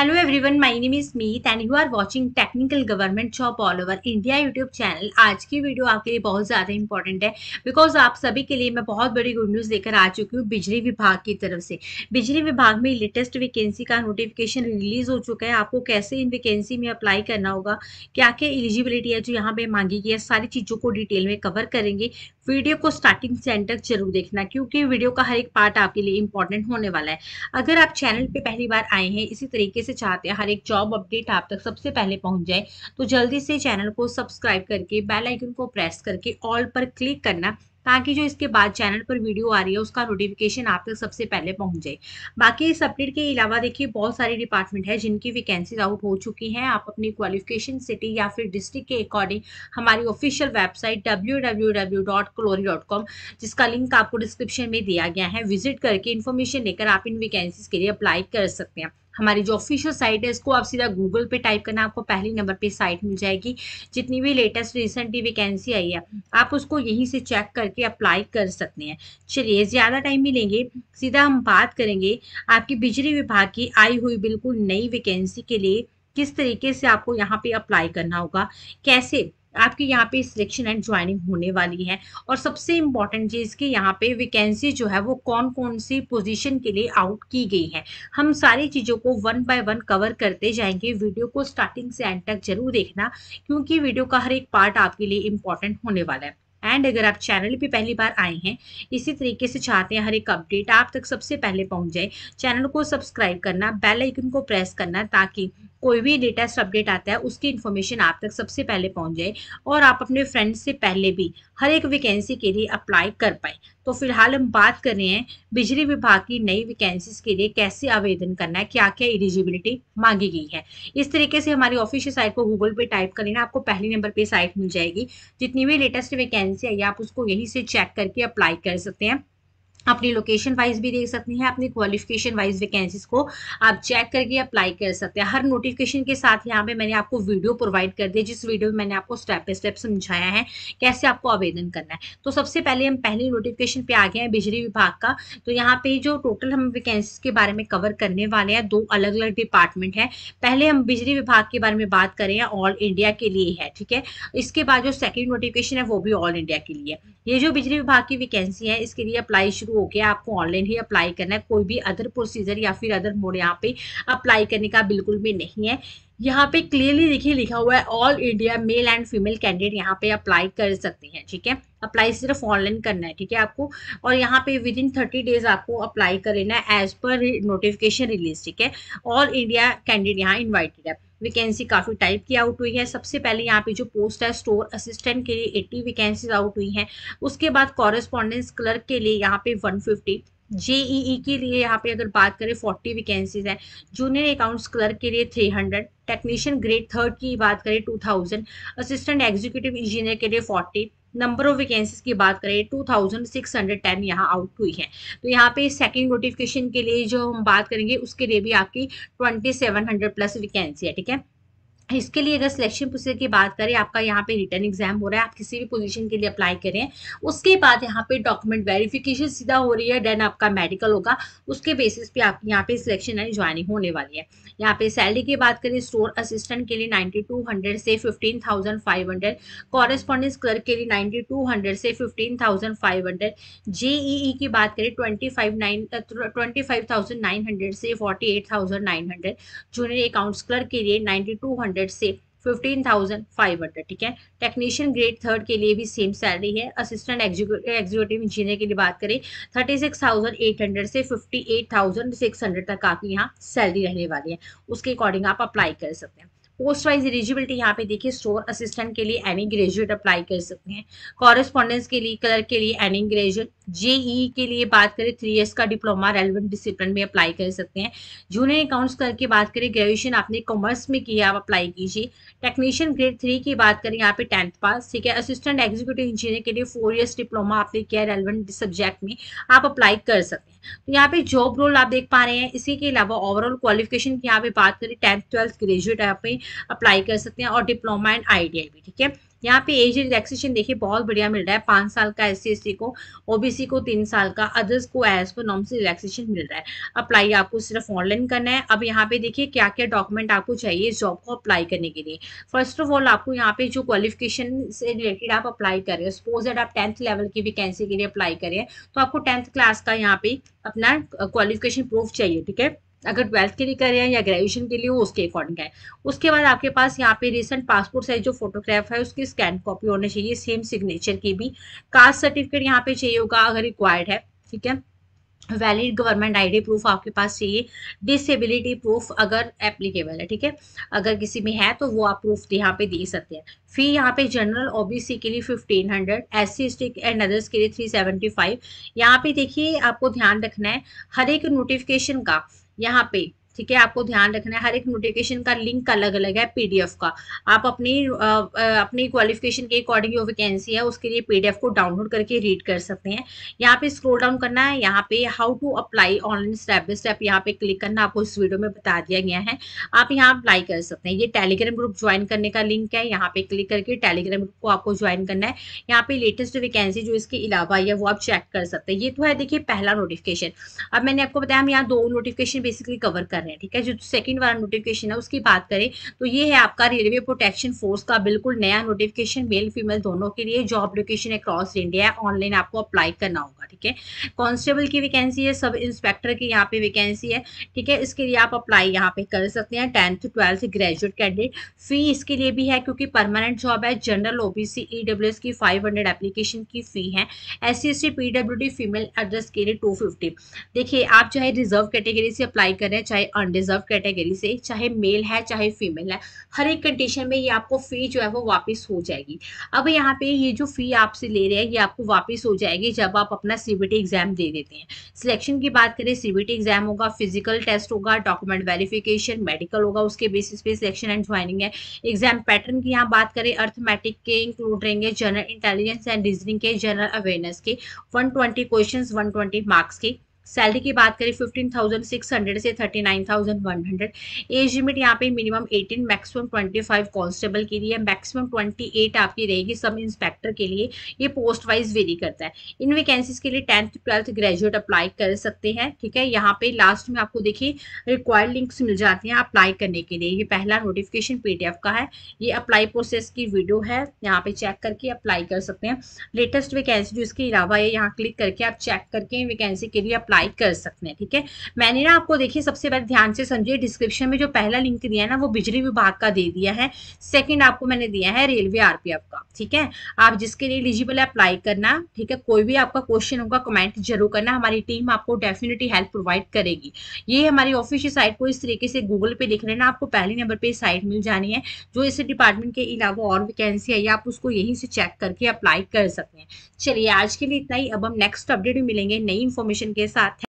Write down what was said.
Hello everyone, my name is Meet and you are watching technical government shop all over India YouTube channel आज की video आपके लिए बहुत ज़्यादा important है बिकॉज आप सभी के लिए मैं बहुत बड़ी गुड न्यूज़ लेकर आ चुकी हूँ बिजली विभाग की तरफ से बिजली विभाग में लेटेस्ट वैकेंसी का नोटिफिकेशन रिलीज हो चुका है आपको कैसे इन वैकेंसी में अप्लाई करना होगा क्या क्या एलिजिबिलिटी है जो यहाँ पे मांगी गई है सारी चीज़ों को डिटेल में कवर करेंगे वीडियो को स्टार्टिंग से एंड तक जरूर देखना क्योंकि वीडियो का हर एक पार्ट आपके लिए इंपॉर्टेंट होने वाला है अगर आप चैनल पर पहली बार आए हैं इसी तरीके से से चाहते हैं हर एक जॉब अपडेट आप तक सबसे पहले पहुंच जाए तो जल्दी से चैनल को सब्सक्राइब करके बेल आइकन को प्रेस करके ऑल पर क्लिक करना ताकि जो इसके बाद चैनल पर वीडियो आ रही है उसका नोटिफिकेशन आप तक सबसे पहले पहुंच जाए बाकी इस अपडेट के अलावा देखिए बहुत सारे डिपार्टमेंट है जिनकी वैकेंसीज आउट हो चुकी हैं आप अपनी क्वालिफिकेशन सिटी या फिर डिस्ट्रिक्ट के अकॉर्डिंग हमारी ऑफिशियल वेबसाइट डब्ल्यू जिसका लिंक आपको डिस्क्रिप्शन में दिया गया है विजिट करके इन्फॉर्मेशन लेकर आप इन वैकेंसीज के लिए अप्लाई कर सकते हैं हमारी जो ऑफिशियल साइट है इसको आप सीधा गूगल पे टाइप करना आपको पहले नंबर पे साइट मिल जाएगी जितनी भी लेटेस्ट रिसेंटली वैकेंसी आई है आप उसको यहीं से चेक करके अप्लाई कर सकते हैं चलिए ज़्यादा टाइम भी लेंगे सीधा हम बात करेंगे आपकी बिजली विभाग की आई हुई बिल्कुल नई वैकेंसी के लिए किस तरीके से आपको यहाँ पे अप्लाई करना होगा कैसे आपके यहाँ पे सिलेक्शन एंड ज्वाइनिंग होने वाली है और सबसे इम्पॉर्टेंट चीज़ कि यहाँ पे वैकेंसी जो है वो कौन कौन सी पोजीशन के लिए आउट की गई है हम सारी चीज़ों को वन बाय वन कवर करते जाएंगे वीडियो को स्टार्टिंग से एंड तक जरूर देखना क्योंकि वीडियो का हर एक पार्ट आपके लिए इम्पॉर्टेंट होने वाला है एंड अगर आप चैनल पे पहली बार आए हैं इसी तरीके से चाहते हैं हर एक अपडेट आप तक सबसे पहले पहुंच जाए चैनल को सब्सक्राइब करना बेल आइकन को प्रेस करना ताकि कोई भी लेटेस्ट अपडेट आता है उसकी इन्फॉर्मेशन आप तक सबसे पहले पहुंच जाए और आप अपने फ्रेंड से पहले भी हर एक वैकेंसी के लिए अप्लाई कर पाए तो फिलहाल हम बात कर रहे हैं बिजली विभाग की नई वैकेंसीज के लिए कैसे आवेदन करना है क्या क्या एलिजिबिलिटी मांगी गई है इस तरीके से हमारी ऑफिशियल साइट को गूगल पे टाइप कर लेना आपको पहले नंबर पे साइट मिल जाएगी जितनी भी लेटेस्ट वैकेंसी आई आप उसको यहीं से चेक करके अप्लाई कर सकते हैं अपनी लोकेशन वाइज भी देख सकते हैं अपनी क्वालिफिकेशन वाइज वैकेंसीज को आप चेक करके अप्लाई कर सकते हैं हर नोटिफिकेशन के साथ यहाँ पे मैंने आपको वीडियो प्रोवाइड कर दिया जिस वीडियो में मैंने आपको स्टेप बाय स्टेप समझाया है कैसे आपको आवेदन करना है तो सबसे पहले हम पहली नोटिफिकेशन पे आ गए हैं बिजली विभाग का तो यहाँ पे जो टोटल हम वैकेंसीज के बारे में कवर करने वाले हैं दो अलग अलग डिपार्टमेंट है पहले हम बिजली विभाग के बारे में बात करें ऑल इंडिया के लिए है ठीक है इसके बाद जो सेकेंड नोटिफिकेशन है वो भी ऑल इंडिया के लिए ये जो बिजली विभाग की वैकेंसी है इसके लिए अप्लाई शुरू हो गया आपको ऑनलाइन ही अप्लाई करना है कोई भी अदर प्रोसीजर या फिर अदर मोड यहाँ पे अप्लाई करने का बिल्कुल भी नहीं है यहाँ पे क्लियरली देखिए लिखा हुआ है all India male and female candidate यहाँ पे अप्लाई कर सकते हैं ठीक है अप्लाई सिर्फ ऑनलाइन करना है ठीक है आपको और यहाँ पे विद इन थर्टी डेज आपको अप्लाई करना है एज पर नोटिफिकेशन रिलीज ठीक है ऑल इंडिया कैंडिडेट यहाँ इन्वाइटेड है वैकेंसी काफ़ी टाइप की आउट हुई है सबसे पहले यहाँ पे जो पोस्ट है स्टोर असिस्टेंट के लिए एट्टी वैकेंसीज आउट हुई हैं उसके बाद कॉरेस्पॉन्डेंस क्लर्क के लिए यहाँ पे वन फिफ्टी जेईई के लिए यहाँ पे अगर बात करें फोर्टी वैकेंसीज हैं जूनियर अकाउंट्स क्लर्क के लिए three hundred technician grade third की बात करें two thousand assistant executive engineer के लिए फोर्टी नंबर ऑफ वैकेंसीज की बात करें two thousand six hundred ten यहाँ आउट हुई है तो यहाँ पे सेकंड नोटिफिकेशन के लिए जो हम बात करेंगे उसके लिए भी आपकी twenty seven hundred plus vacancy है ठीक है इसके लिए अगर सिलेक्शन प्रोसेस की बात करें आपका यहाँ पे रिटर्न एग्जाम हो रहा है आप किसी भी पोजीशन के लिए अप्लाई करें उसके बाद यहाँ पे डॉक्यूमेंट वेरिफिकेशन सीधा हो रही है देन आपका मेडिकल होगा उसके बेसिस पे आप यहाँ पे सिलेक्शन यानी ज्वाइनिंग होने वाली है यहाँ पे सैलरी की बात करें स्टोर असिस्टेंट के लिए नाइन्टी टू हंड्रेड से fifteen thousand five hundred correspondence clerk के लिए नाइन्टी टू हंड्रेड से fifteen thousand five hundred JEE की बात करें twenty five thousand nine hundred से forty eight thousand nine hundred junior accounts clerk के लिए नाइन्टी टू हंड्रेड हंड्रेड से फिफ्टीन थाउजेंड फाइव हंड्रेड ठीक है टेक्नीशियन ग्रेड थर्ड के लिए भी सेम सैलरी है असिस्टेंट एग्जीक्यूटिव इंजीनियर के लिए बात करें thirty six thousand eight hundred से fifty eight thousand six hundred तक आपकी यहाँ सैलरी रहने वाली है उसके अकॉर्डिंग आप अप्लाई कर सकते हैं पोस्ट वाइज एलिजिबिलिटी यहाँ पे देखिए स्टोर असिस्टेंट के लिए एनी ग्रेजुएट अप्लाई कर सकते हैं कॉरेस्पॉन्डेंस के लिए कलर के लिए एनी ग्रेजुएट जेई के लिए बात करें थ्री ईयर्स का डिप्लोमा रेलिवेंट डिसिप्लिन में अप्लाई कर सकते हैं जूनियर अकाउंट्स करके बात करें ग्रेजुएशन आपने कॉमर्स में किया आप अप्लाई कीजिए टेक्नीशियन ग्रेड थ्री की बात करें यहाँ पे टेंथ पास ठीक है असिस्टेंट एग्जीक्यूटिव इंजीनियर के लिए फोर ईयर्स डिप्लोमा आपने किया है रेलिवेंट सब्जेक्ट में आप अप्लाई कर सकते हैं तो यहाँ पे जॉब रोल आप देख पा रहे हैं इसी के अलावा ओवरऑल क्वालिफिकेशन की यहाँ पे बात करें टेंथ ट्वेल्थ ग्रेजुएट यहाँ पे अप्लाई कर सकते हैं और डिप्लोमा एंड आई भी ठीक है यहाँ पे एज रिलैक्सेशन देखिए बहुत बढ़िया मिल रहा है पाँच साल का एस सी को ओबीसी को तीन साल का अदर्स को एज पर नॉम से रिलैक्सेशन मिल रहा है अप्लाई आपको सिर्फ ऑनलाइन करना है अब यहाँ पे देखिए क्या क्या डॉक्यूमेंट आपको चाहिए इस जॉब को अप्लाई करने के लिए फर्स्ट ऑफ ऑल आपको यहाँ पे जो क्वालिफिकेशन से रिलेटेड आप अप्लाई कर रहे हो सपोज दैट आप टेंथ लेवल की वैकेंसी के लिए अप्लाई करें तो आपको टेंथ क्लास का यहाँ पे अपना क्वालिफिकेशन प्रूफ चाहिए ठीक है अगर ट्वेल्थ के लिए कर रहे हैं या ग्रेजुएशन के लिए वो उसके अकॉर्डिंग है उसके बाद आपके पास यहाँ पे रिसेंट पासपोर्ट साइज जो फोटोग्राफ है उसकी स्कैन कॉपी होना चाहिए सेम सिग्नेचर की भी कास्ट सर्टिफिकेट यहाँ पे चाहिए होगा अगर रिक्वायर्ड है ठीक है वैलिड गवर्नमेंट आईडी प्रूफ आपके पास चाहिए डिसेबिलिटी प्रूफ अगर एप्लीकेबल है ठीक है अगर किसी में है तो वो आप प्रूफ यहाँ पे दे सकते हैं फी यहाँ पे जनरल ओबीसी के लिए 1500 hundred S C and others के लिए 375 सेवेंटी यहाँ पे देखिए आपको ध्यान रखना है हर एक नोटिफिकेशन का यहाँ पे ठीक है आपको ध्यान रखना है हर एक नोटिफिकेशन का लिंक अलग अलग है पीडीएफ का आप अपनी आ, अपनी क्वालिफिकेशन के अकॉर्डिंग जो वैकेंसी है उसके लिए पीडीएफ को डाउनलोड करके रीड कर सकते हैं यहाँ पे स्क्रोल डाउन करना है यहाँ पे how to apply online step by step यहाँ पे क्लिक करना आपको इस वीडियो में बता दिया गया है आप यहाँ अप्लाई कर सकते हैं ये टेलीग्राम ग्रुप ज्वाइन करने का लिंक है यहाँ पे क्लिक करके टेलीग्राम ग्रुप को आपको ज्वाइन करना है यहाँ पे लेटेस्ट वैकेंसी जो इसके अलावा आई है वो आप चेक कर सकते हैं ये तो है देखिए पहला नोटिफिकेशन अब मैंने आपको बताया हम यहाँ दो नोटिफिकेशन बेसिकली कवर कर रहे हैं करें ठीक है जो सेकंड वाला नोटिफिकेशन है उसकी बात करें तो ये है आपका रेलवे प्रोटेक्शन फोर्स का बिल्कुल नया नोटिफिकेशन मेल फीमेल दोनों के लिए job location across India online आपको अप्लाई करना होगा ठीक है कॉन्स्टेबल की वैकेंसी है सब इंस्पेक्टर की यहाँ पे वैकेंसी है ठीक है इसके लिए आप अप्लाई यहाँ पे कर सकते हैं tenth twelfth graduate candidate fee इसके लिए भी है क्योंकि परमानेंट जॉब है जनरल ओबीसी ईडब्ल्यू की फाइव एप्लीकेशन की फ़ी है S C PWD female address के लिए टू देखिए आप चाहे रिजर्व कैटेगरी से अप्लाई करें चाहे अनडिजर्व कैटेगरी से चाहे मेल है चाहे फीमेल है हर एक कंडीशन में ये आपको फ़ी जो है वो वापस हो जाएगी अब यहाँ पे ये जो फ़ी आपसे ले रहे हैं ये आपको वापस हो जाएगी जब आप अपना सी एग्ज़ाम दे देते हैं सिलेक्शन की बात करें सी एग्ज़ाम होगा फिजिकल टेस्ट होगा डॉक्यूमेंट वेरिफिकेशन मेडिकल होगा उसके बेसिस पे सिलेक्शन एंड ज्वाइनिंग है एग्ज़ाम पैटर्न की यहाँ बात करें अर्थमेटिक के इंक्लूड रहेंगे जनरल इंटेलिजेंस एंड रीजनिंग के जनरल अवेयरनेस के वन ट्वेंटी क्वेश्चन मार्क्स के सैलरी की बात करें फिफ्टीन थाउजेंड सिक्स हंड्रेड से thirty nine thousand one hundred age limit यहाँ पे minimum eighteen maximum twenty five constable के लिए मैक्सिमम ट्वेंटी एट आपकी रहेगी सब इंस्पेक्टर के लिए ये पोस्ट वाइज वेरी करता है इन वैकेंसीज के लिए टेंथ ट्वेल्थ ग्रेजुएट अप्लाई कर सकते हैं ठीक है यहाँ पे लास्ट में आपको देखिए रिक्वायर्ड लिंक्स मिल जाती हैं अप्लाई करने के लिए ये पहला नोटिफिकेशन पीडीएफ का है ये अप्लाई प्रोसेस की वीडियो है यहाँ पे चेक करके अप्लाई कर सकते हैं लेटेस्ट वैकेंसी जो इसके अलावा है यहाँ क्लिक करके आप चेक करके वैकेंसी के लिए अप्लाई ट्राई कर सकते हैं ठीक है मैंने ना आपको देखिए सबसे पहले ध्यान से समझिए डिस्क्रिप्शन में जो पहला लिंक दिया है ना वो बिजली विभाग का दे दिया है सेकेंड आपको मैंने दिया है रेलवे आरपीएफ का ठीक है आप जिसके लिए एलिजिबल है अप्लाई करना ठीक है कोई भी आपका क्वेश्चन होगा कमेंट जरूर करना हमारी टीम आपको डेफिनेटली हेल्प प्रोवाइड करेगी ये हमारी ऑफिशियल साइट को इस तरीके से गूगल पे देख रहे ना आपको पहले नंबर पर साइट मिल जानी है जो इस डिपार्टमेंट के अलावा और वैकेंसी है आप उसको यहीं से चेक करके अप्लाई कर सकते हैं चलिए आज के लिए इतना ही अब हम नेक्स्ट अपडेट में मिलेंगे नई इन्फॉर्मेशन के साथ